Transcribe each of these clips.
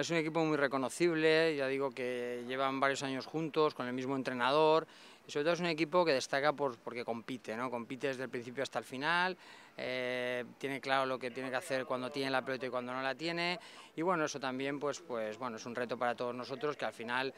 Es un equipo muy reconocible, ya digo que llevan varios años juntos, con el mismo entrenador, y sobre todo es un equipo que destaca porque compite, ¿no? compite desde el principio hasta el final, eh, tiene claro lo que tiene que hacer cuando tiene la pelota y cuando no la tiene, y bueno, eso también pues, pues, bueno, es un reto para todos nosotros que al final,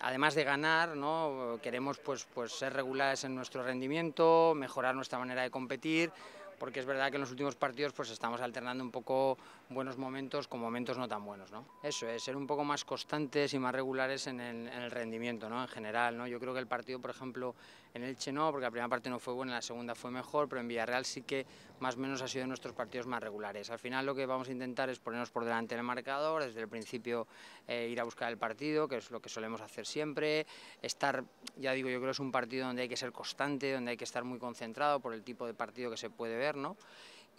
además de ganar, ¿no? queremos pues, pues ser regulares en nuestro rendimiento, mejorar nuestra manera de competir, porque es verdad que en los últimos partidos pues estamos alternando un poco buenos momentos con momentos no tan buenos. ¿no? Eso es, ser un poco más constantes y más regulares en el, rendimiento ¿no? en general. ¿no? Yo creo que el partido, por ejemplo, en el no, porque la primera parte no fue buena, la segunda fue mejor, pero en Villarreal sí que más o menos ha sido de nuestros partidos más regulares. Al final lo que vamos a intentar es ponernos por delante del marcador, desde el principio eh, ir a buscar el partido, que es lo que solemos hacer siempre, estar, ya digo, yo creo que es un partido donde hay que ser constante, donde hay que estar muy concentrado por el tipo de partido que se puede ver,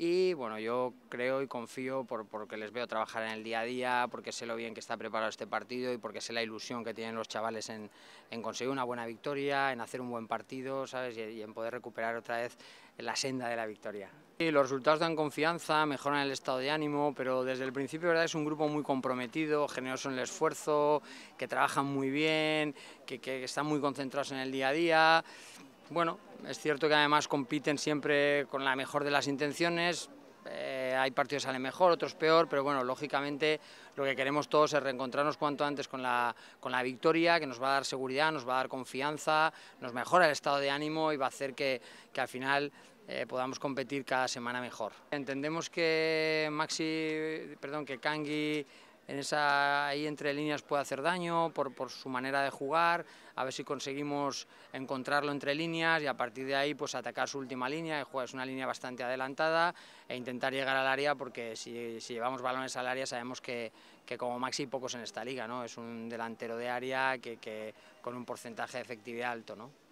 y bueno, yo creo y confío por, porque les veo trabajar en el día a día, porque sé lo bien que está preparado este partido y porque sé la ilusión que tienen los chavales en, conseguir una buena victoria, en hacer un buen partido, ¿sabes? Y, en poder recuperar otra vez la senda de la victoria. Y los resultados dan confianza, mejoran el estado de ánimo, pero desde el principio ¿verdad? es un grupo muy comprometido, generoso en el esfuerzo, que trabajan muy bien, que, que están muy concentrados en el día a día. Bueno, es cierto que además compiten siempre con la mejor de las intenciones, eh, hay partidos que salen mejor, otros peor, pero bueno, lógicamente lo que queremos todos es reencontrarnos cuanto antes con la, con la victoria, que nos va a dar seguridad, nos va a dar confianza, nos mejora el estado de ánimo y va a hacer que, al final eh, podamos competir cada semana mejor. Entendemos que Maxi, perdón, que Kangi en esa, ahí entre líneas puede hacer daño por, su manera de jugar, a ver si conseguimos encontrarlo entre líneas y a partir de ahí pues atacar su última línea, que es una línea bastante adelantada e intentar llegar al área porque si, llevamos balones al área sabemos que, como Maxi pocos en esta liga, ¿no? es un delantero de área que, que con un porcentaje de efectividad alto. ¿no?